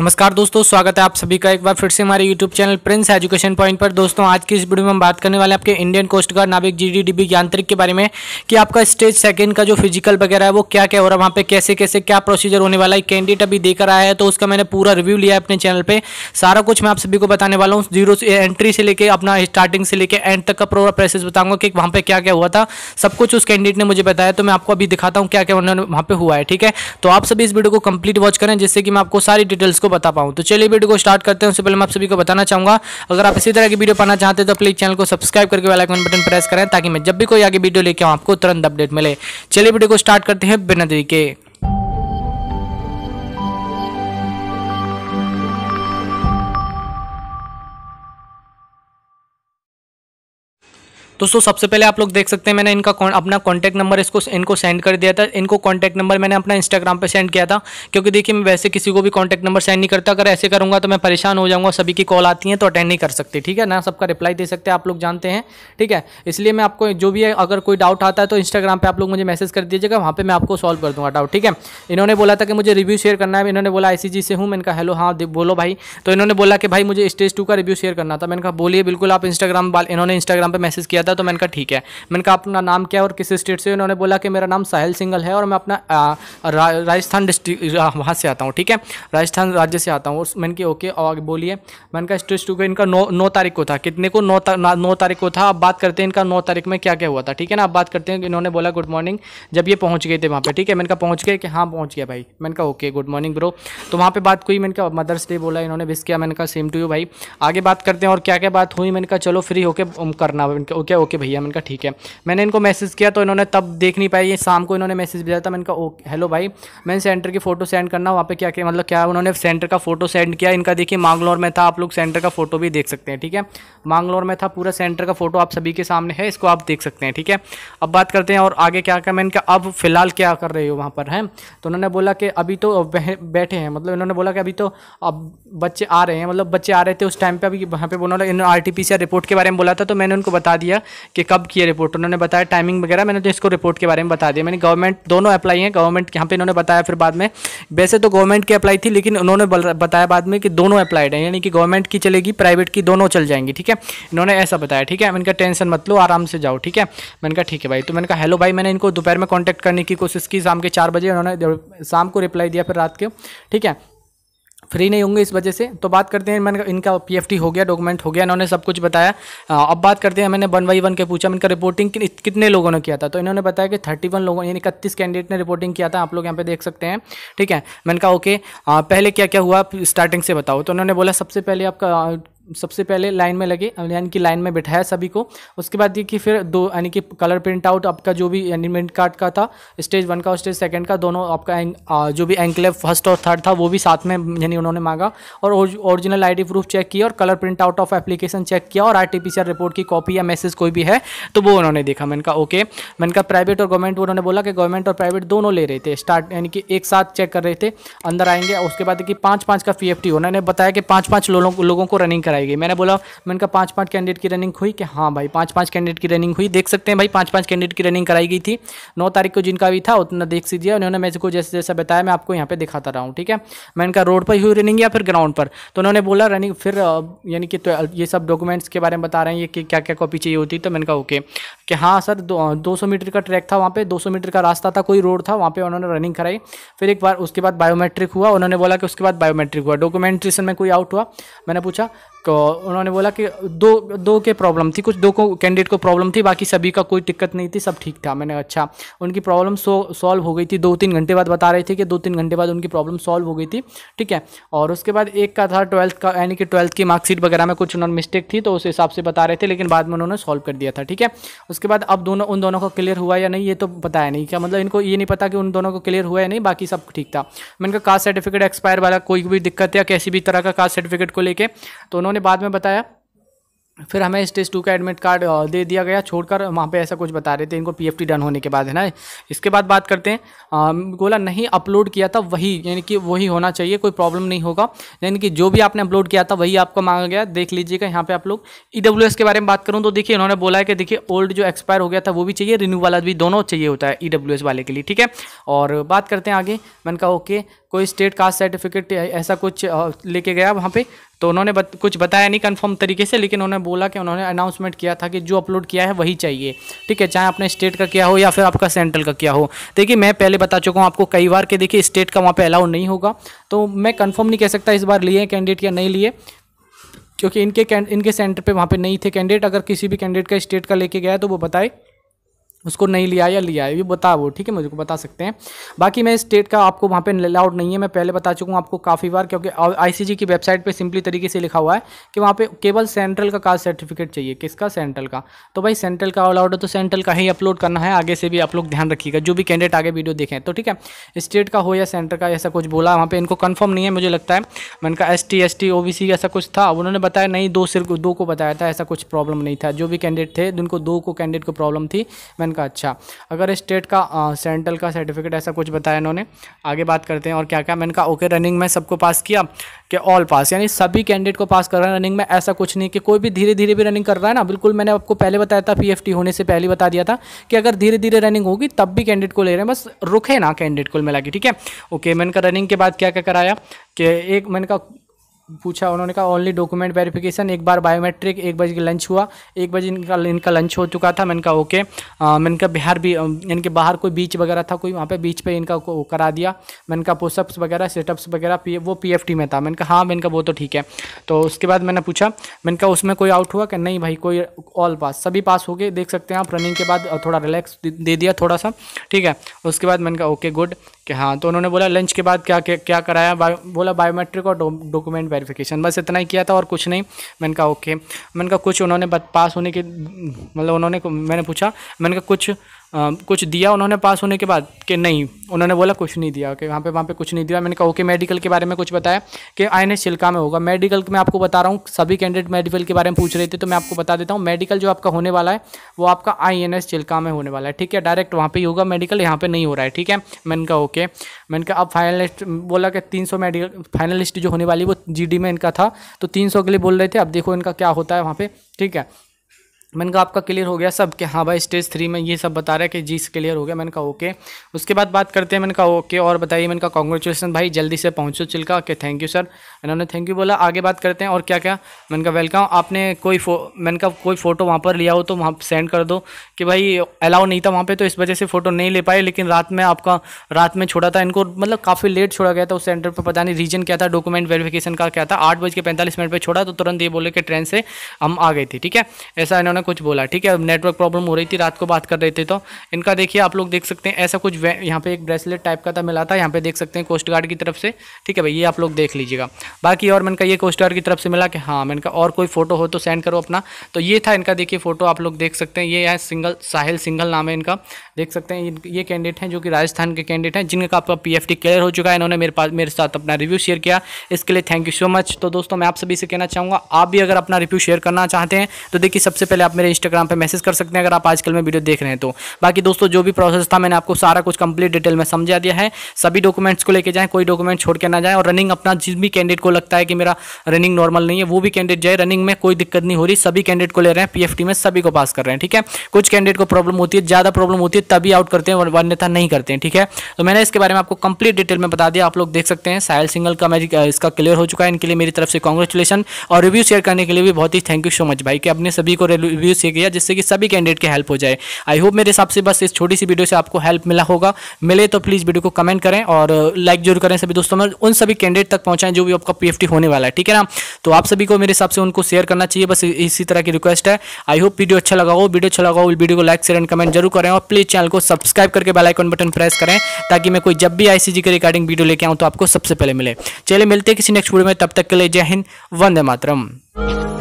नमस्कार दोस्तों स्वागत है आप सभी का एक बार फिर से हमारे YouTube channel prince education point पर दोस्तों आज की इस वीडियो में हम बात करने वाले आपके इंडियन कोस्ट गार्ड नाविक जीडीडीबी यांत्रिक के बारे में कि आपका स्टेज सेकंड का जो फिजिकल वगैरह है वो क्या क्या हो रहा है वहाँ पे कैसे कैसे क्या प्रोसीजर होने वाला है कैंडिडेट अभी देकर आया है तो उसका मैंने पूरा रिव्यू लिया है अपने चैनल पर सारा कुछ मैं आप सभी को बताने वाला हूँ जीरो से एंट्री से लेकर अपना स्टार्टिंग से लेकर एंड तक का पूरा प्रोसेस बताऊंगा कि वहाँ पर क्या क्या हुआ था सब कुछ उस कैंडिडेट ने मुझे बताया तो मैं आपको अभी दिखाता हूँ क्या क्या उन्होंने वहाँ पर हुआ है ठीक है तो आप सभी इस वीडियो को कंप्लीट वॉच करें जिससे कि मैं आपको सारी डिटेल डिटेल्स को बता पाऊँ तो चलिए वीडियो को स्टार्ट करते हैं उससे पहले मैं आप सभी को बताना चाहूँगा अगर आप इसी तरह की वीडियो पाना चाहते हैं तो प्लीज़ चैनल को सब्सक्राइब करके वेलाइकन बटन प्रेस करें ताकि मैं जब भी कोई आगे वीडियो लेके आऊँ आपको तुरंत अपडेट मिले चलिए वीडियो को स्टार्ट करते हैं बिना तरीके दोस्तों सबसे पहले आप लोग देख सकते हैं मैंने इनका अपना कॉन्टैक्ट नंबर इसको इनको सेंड कर दिया था इनको कॉन्टैक्ट नंबर मैंने अपना इंस्टाग्राम पर सेंड किया था क्योंकि देखिए मैं वैसे किसी को भी कॉन्टैक्ट नंबर सेंड नहीं करता अगर ऐसे करूँगा तो मैं परेशान हो जाऊँगा सभी की कॉल आती है तो अटेंड नहीं कर सकती ठीक है ना सबका रिप्लाई दे सकते हैं आप लोग जानते हैं ठीक है इसलिए मैं आपको जो भी अगर कोई डाउट आता है तो इंस्टाग्राम पर आप लोग मुझे मैसेज कर दीजिएगा वहाँ पर मैं आपको सॉल्व कर दूँगा डाउट ठीक है इन्होंने बोला था कि मुझे रिव्यू शेयर करना है इन्होंने बोला आई से हूँ मैंने कहा हेलो हाँ बोलो भाई तो इन्होंने बोला कि भाई मुझे स्टेज टू का रिव्यू शेयर करना था मैंने कहा बोलिए बिल्कुल आप इंस्टाग्राम इन्होंने इंस्टाग्राम पर मैसेज किया था तो मैंने कहा ठीक है मैंने कहा अपना नाम क्या है और किस स्टेट से उन्होंने बोला कि मेरा नाम साहिल सिंगल है और मैं अपना राजस्थान डिस्ट्रिक वहाँ से आता हूँ ठीक है राजस्थान राज्य से आता हूँ मैंने कहा ओके और बोलिए मैंने कहा स्टेट टू इनका नौ नौ तारीख को था कितने को नौ नौ तारीख को था अब बात करते हैं इनका नौ तारीख में क्या क्या हुआ था ठीक है ना अब बात करते हैं इन्होंने बोला गुड मॉर्निंग जब ये पहुँच गए थे वहाँ पर ठीक है मैंने कहा पहुँच गए कि हाँ पहुँच गया भाई मैंने कहा ओके गुड मॉर्निंग ब्रो तो वहाँ पर बात हुई मैंने कहा मदर्स डे बोला इन्होंने विस किया मैंने कहा सेम टू यू भाई आगे बात करते हैं और क्या क्या बात हुई मैंने कहा चलो फ्री होके करना ओके है ओके भैया मैंने कहा ठीक है मैंने इनको मैसेज किया तो इन्होंने तब देख नहीं पाई ये शाम को इन्होंने मैसेज भेजा था मैंने कहा ओके oh, हेलो भाई मैंने सेंटर की फ़ोटो सेंड करना वहाँ पे क्या क्या मतलब क्या उन्होंने सेंटर का फ़ोटो सेंड किया इनका देखिए मांगलोर में था आप लोग सेंटर का फ़ोटो भी देख सकते हैं ठीक है मांगलोर में था पूरा सेंटर का फ़ोटो आप सभी के सामने है इसको आप देख सकते हैं ठीक है अब बात करते हैं और आगे क्या कर मैंने कहा अब फिलहाल क्या कर रहे हो वहाँ पर हैं तो उन्होंने बोला कि अभी तो बैठे हैं मतलब इन्होंने बोला कि अभी तो अब बच्चे आ रहे हैं मतलब बच्चे आ रहे थे उस टाइम पर अभी वहाँ पर बोला इन्होंने आर्टिफिशियल रिपोर्ट के बारे में बोला था तो मैंने उनको बता दिया कि कब किए रिपोर्ट उन्होंने बताया टाइमिंग वगैरह मैंने तो इसको रिपोर्ट के बारे में बता दिया मैंने गवर्नमेंट दोनों अप्लाई हैं गवर्नमेंट यहाँ पे इन्होंने बताया फिर बाद में वैसे तो गवर्नमेंट की अप्लाई थी लेकिन उन्होंने बताया बाद में कि दोनों अप्लाइड हैं यानी कि गवर्नमेंट की चलेगी प्राइवेट की दोनों चल जाएंगी ठीक है इन्होंने ऐसा बताया ठीक है मैंने कहा टेंशन मत लो आराम से जाओ ठीक है मैंने कहा ठीक है भाई तो मैंने कहा हेलो भाई मैंने इनको दोपहर में कॉन्टैक्ट करने की कोशिश की शाम के चार बजे उन्होंने शाम को रिप्लाई दिया फिर रात के ठीक है फ्री नहीं होंगे इस वजह से तो बात करते हैं मैंने इनका पीएफटी हो गया डॉक्यूमेंट हो गया इन्होंने सब कुछ बताया अब बात करते हैं मैंने वन बाई वन के पूछा इनका रिपोर्टिंग कि, कितने लोगों ने किया था तो इन्होंने बताया कि थर्टी वन लोगों यानी इकतीस कैंडिडेट ने रिपोर्टिंग किया था आप लोग यहाँ पे देख सकते हैं ठीक है मैंने कहा ओके पहले क्या क्या हुआ स्टार्टिंग से बताओ तो उन्होंने बोला सबसे पहले आपका सबसे पहले लाइन में लगे यानी कि लाइन में बैठाया सभी को उसके बाद ये कि फिर दो यानी कि कलर प्रिंट आउट आपका जो भी एनिमेंट कार्ड का था स्टेज वन का और स्टेज सेकंड का दोनों आपका जो भी एंकलेव फर्स्ट और थर्ड था वो भी साथ में यानी उन्होंने मांगा और ओरिजिनल डी प्रूफ चेक किया और colour print out of application check किया और आर रिपोर्ट की कॉपी या मैसेज कोई भी है तो वो उन्होंने देखा मैंने कहा ओके मैंने कहा प्राइवेट और गवर्नमेंट उन्होंने बोला कि गवर्नमेंट और प्राइवेट दोनों ले रहे थे स्टार्ट यानी कि एक साथ चेक कर रहे थे अंदर आएंगे उसके बाद देखिए पाँच पाँच का एफ टी उन्होंने बताया कि पाँच पाँच लोगों को रनिंग करा कराई गई मैंने बोला मैंने कहा पाँच पाँच कैंडिडेट की रनिंग हुई कि हाँ भाई पाँच पाँच कैंडिडेट की रनिंग हुई देख सकते हैं भाई पाँच पाँच कैंडिडेट की रनिंग कराई गई थी नौ तारीख को जिनका भी था उतना देख सीजिए उन्होंने मेरे को जैसे जैसे बताया मैं आपको यहाँ पर दिखाता रहा हूँ ठीक है मैंने कहा रोड पर हुई रनिंग या फिर ग्राउंड पर तो उन्होंने बोला रनिंग फिर यानी कि तो, ये सब डॉक्यूमेंट्स के बारे में बता रहे हैं कि क्या क्या कॉपी चाहिए होती तो मैंने कहा ओके कि हाँ सर दो सौ मीटर का ट्रैक था वहाँ पर दो मीटर का रास्ता था कोई रोड था वहाँ पर उन्होंने रनिंग कराई फिर एक बार उसके बाद बायोमेट्रिक हुआ उन्होंने बोला कि उसके बाद बायोमेट्रिक हुआ डॉक्यूमेंट्रेशन में कोई आउट हुआ मैंने पूछा तो उन्होंने बोला कि दो दो के प्रॉब्लम थी कुछ दो को कैंडिडेट को प्रॉब्लम थी बाकी सभी का कोई दिक्कत नहीं थी सब ठीक था मैंने अच्छा उनकी प्रॉब्लम सॉल्व हो गई थी दो तीन घंटे बाद बता रहे थे कि दो तीन घंटे बाद उनकी प्रॉब्लम सॉल्व हो गई थी ठीक है और उसके बाद एक का था ट्वेल्थ का यानी कि ट्वेल्थ की मार्कशीट वगैरह में कुछ उन्होंने मिस्टेक थी तो उस हिसाब से बता रहे थे लेकिन बाद में उन्होंने सॉल्व कर दिया था ठीक है उसके बाद अब दोनों उन दोनों का क्लियर हुआ या नहीं ये तो बताया नहीं क्या मतलब इनको ये नहीं पता कि उन दोनों को क्लियर हुआ या नहीं बाकी सब ठीक था मैंने कहा कास्ट सर्टिफिकेट एक्सपायर वाला कोई भी दिक्कत या किसी भी तरह का कास्ट सर्टिफिकेट को लेकर तो उन्होंने हमने बाद में बताया फिर हमें स्टेज टू का एडमिट कार्ड दे दिया गया छोड़कर वहाँ पे ऐसा कुछ बता रहे थे इनको पीएफटी डन होने के बाद है ना इसके बाद बात करते हैं बोला नहीं अपलोड किया था वही यानी कि वही होना चाहिए कोई प्रॉब्लम नहीं होगा यानी कि जो भी आपने अपलोड किया था वही आपको मांगा गया देख लीजिएगा यहाँ पर आप लोग ई e के बारे में बात करूँ तो देखिए इन्होंने बोला है कि देखिए ओल्ड जो एक्सपायर हो गया था वो भी चाहिए रिन्यू वाला भी दोनों चाहिए होता है ई e वाले के लिए ठीक है और बात करते हैं आगे मैंने कहा ओके कोई स्टेट कास्ट सर्टिफिकेट ऐसा कुछ लेके गया वहाँ पे तो उन्होंने बत, कुछ बताया नहीं कंफर्म तरीके से लेकिन उन्होंने बोला कि उन्होंने अनाउंसमेंट किया था कि जो अपलोड किया है वही चाहिए ठीक है चाहे अपने स्टेट का किया हो या फिर आपका सेंट्रल का किया हो देखिए मैं पहले बता चुका हूँ आपको कई बार के देखिए स्टेट का वहाँ पर अलाउ नहीं होगा तो मैं कन्फर्म नहीं कह सकता इस बार लिए कैंडिडेट या नहीं लिए क्योंकि इनके इनके सेंटर पर वहाँ पर नहीं थे कैंडिडेट अगर किसी भी कैंडिडेट का स्टेट का लेके गया तो वो बताए उसको नहीं लिया या लिया है ये बता वो ठीक है मुझे को बता सकते हैं बाकी मैं स्टेट का आपको वहाँ पे अलाउड नहीं है मैं पहले बता चुका हूँ आपको काफ़ी बार क्योंकि आईसीजी की वेबसाइट पे सिंपली तरीके से लिखा हुआ है कि वहाँ पे केवल सेंट्रल का कास्ट सर्टिफिकेट चाहिए किसका सेंट्रल का तो भाई सेंट्रल का अलाउड है तो सेंट्रल का ही अपलोड करना है आगे से भी आप लोग ध्यान रखिएगा जो भी कैंडिडेट आगे वीडियो देखें तो ठीक है स्टेट का हो या सेंटर का ऐसा कुछ बोला वहाँ पर इनको कन्फर्म नहीं है मुझे लगता है मैंने कहा S T S T O B C ऐसा कुछ था उन्होंने बताया नहीं दो सिर्फ दो को बताया था ऐसा कुछ प्रॉब्लम नहीं था जो भी कैंडिडेट थे उनको दो को कैंडिडेट को प्रॉब्लम थी मैंने का अच्छा अगर स्टेट का सेंट्रल का सर्टिफिकेट ऐसा कुछ बताया इन्होंने आगे बात करते हैं और क्या क्या मैंने कहा ओके रनिंग में सबको पास किया कि ऑल पास यानी सभी कैंडिडेट को पास कर रहा है रनिंग में ऐसा कुछ नहीं कि कोई भी धीरे धीरे भी रनिंग कर रहा है ना बिल्कुल मैंने आपको पहले बताया था पी होने से पहले बता दिया था कि अगर धीरे धीरे रनिंग होगी तब भी कैंडिडेट को ले रहे हैं बस रुके ना कैंडिडेट को मिला के ठीक है ओके मैंने कहा रनिंग के बाद क्या क्या कराया कि एक मैंने कहा पूछा उन्होंने कहा ओनली डॉक्यूमेंट वेरिफिकेशन एक बार बायोमेट्रिक एक बजे लंच हुआ एक बजे इनका इनका लंच हो चुका था मैंने कहा ओके मैंने कहा बिहार भी इनके बाहर कोई बीच वगैरह था कोई वहाँ पे बीच पे इनका को करा दिया मैंने कहा पोस्टअप्स वगैरह सेटअप्स वगैरह पी वो पी में था मैंने कहा हाँ मैंने कहा वो तो ठीक है तो उसके बाद मैंने पूछा मैंने कहा उसमें कोई आउट हुआ कि नहीं भाई कोई ऑल पास सभी पास हो गए देख सकते हैं आप रनिंग के बाद थोड़ा रिलैक्स दे दिया थोड़ा सा ठीक है उसके बाद मैंने कहा ओके गुड कि हाँ तो उन्होंने बोला लंच के बाद क्या क्या, कराया बायो, बोला बायोमेट्रिक और डॉक्यूमेंट वेरिफिकेशन बस इतना ही किया था और कुछ नहीं मैंने कहा ओके मैंने कहा कुछ उन्होंने पास होने के मतलब उन्होंने मैंने पूछा मैंने कहा कुछ आ, कुछ दिया उन्होंने पास होने के बाद कि नहीं उन्होंने बोला कुछ नहीं दिया कि वहाँ पे वहाँ पे कुछ नहीं दिया मैंने कहा ओके मेडिकल के बारे में कुछ बताया कि आई एन छिलका में होगा मेडिकल मैं आपको बता रहा हूँ सभी कैंडिडेट मेडिकल के बारे में पूछ रहे थे तो मैं आपको बता देता हूँ मेडिकल जो आपका होने वाला है वो आपका आई एन में होने वाला है ठीक है डायरेक्ट वहाँ पर ही होगा मेडिकल यहाँ पर नहीं हो रहा है ठीक है मैंने कहा ओके मैंने कहा अब फाइनलिस्ट बोला कि तीन मेडिकल फाइनलिस्ट जो होने वाली वो जी में इनका था तो तीन के लिए बोल रहे थे अब देखो इनका क्या होता है वहाँ पर ठीक है मैंने कहा आपका क्लियर हो गया सब कि हाँ भाई स्टेज थ्री में ये सब बता रहा है कि जी क्लियर हो गया मैंने कहा ओके उसके बाद बात करते हैं मैंने कहा ओके और बताइए मैंने कहा कॉन्ग्रेचुलेसन भाई जल्दी से पहुंचो Chilka okay thank you sir इन्होंने थैंक यू बोला आगे बात करते हैं और क्या क्या मैंने कहा वेलकम आपने कोई फो मैंने कहा कोई फ़ोटो वहाँ पर लिया हो तो वहाँ सेंड कर दो कि भाई अलाउ नहीं था वहाँ पर तो इस वजह से फ़ोटो नहीं ले पाए लेकिन रात में आपका रात में छोड़ा था इनको मतलब काफ़ी लेट छोड़ा गया था उस सेंटर पर पता नहीं रीजन क्या था डॉक्यूमेंट वेरीफिकेशन का क्या था आठ बज के पैंतालीस मिनट पर छोड़ा तो तुरंत ये बोले कि ट्रेन से हम आ गए थे ठीक है ऐसा इन्होंने अचानक कुछ बोला ठीक है नेटवर्क प्रॉब्लम हो रही थी रात को बात कर रहे थे तो इनका देखिए आप लोग देख सकते हैं ऐसा कुछ यहाँ पे एक ब्रेसलेट टाइप का था मिला था यहाँ पे देख सकते हैं कोस्ट गार्ड की तरफ से ठीक है भाई ये आप लोग देख लीजिएगा बाकी और मैंने कहा ये कोस्ट गार्ड की तरफ से मिला कि हाँ मैंने कहा और कोई फोटो हो तो सेंड करो अपना तो ये था इनका देखिए फोटो आप लोग देख सकते हैं ये है सिंगल साहिल सिंगल नाम है इनका देख सकते हैं ये कैंडिडेट हैं जो कि राजस्थान के कैंडिडेट हैं जिनका आपका पी क्लियर हो चुका है इन्होंने मेरे पास मेरे साथ अपना रिव्यू शेयर किया इसके लिए थैंक यू सो मच तो दोस्तों मैं आप सभी से कहना चाहूँगा आप भी अगर अपना रिव्यू शेयर करना चाहते हैं तो देखिए सबसे पहले आप मेरे इंस्टाग्राम पर मैसेज कर सकते हैं अगर आप आजकल में वीडियो देख रहे हैं तो बाकी दोस्तों जो भी प्रोसेस था मैंने आपको सारा कुछ कंप्लीट डिटेल में समझा दिया है सभी डॉक्यूमेंट्स को लेकर जाएँ कोई डॉक्यूमेंट छोड़ के ना जाए और रनिंग अपना जिस भी कैंडिडेट को लगता है कि मेरा रनिंग नॉर्मल नहीं है वो भी कैंडिडेट जाए रनिंग में कोई दिक्कत नहीं हो रही सभी कैंडिडेट को ले रहे हैं पीएफटी में सभी को पास कर रहे हैं ठीक है कुछ कैंडिडेट को प्रॉब्लम होती है ज़्यादा प्रॉब्लम होती है तभी आउट करते हैं वन्यता नहीं करते हैं ठीक है तो मैंने इसके बारे में आपको कंप्लीट डिटेल में बता दिया आप लोग देख सकते हैं साहिल सिंगल का मैजिक इसका क्लियर हो चुका है इनके लिए मेरी तरफ से कॉन्ग्रेचुलेसन और रिव्यू शेयर करने के लिए भी बहुत ही थैंक यू सो मच भाई कि अपने सभी को रिव्यू शेयर किया जिससे कि सभी कैंडिडेट की हेल्प हो जाए आई होप मेरे हिसाब से बस इस छोटी सी वीडियो से आपको हेल्प मिला होगा मिले तो प्लीज़ वीडियो को कमेंट करें और लाइक uh, जरूर करें सभी दोस्तों में उन सभी कैंडिडेट तक पहुँचाएं जो भी आपका पी होने वाला है ठीक है ना तो आप सभी को मेरे हिसाब से उनको शेयर करना चाहिए बस इसी तरह की रिक्वेस्ट है आई होप वीडियो अच्छा लगा हो वीडियो अच्छा लगा हो वीडियो को लाइक शेयर एंड कमेंट जरूर करें और प्लीज़ चैनल को सब्सक्राइब करके बेलाइकॉन बटन प्रेस करें ताकि मैं कोई जब भी आईसीजी के रिगार्डिंग वीडियो लेके आऊँ तो आपको सबसे पहले मिले चलिए मिलते हैं किसी नेक्स्ट वीडियो में तब तक के लिए जय हिंद वंदे मातरम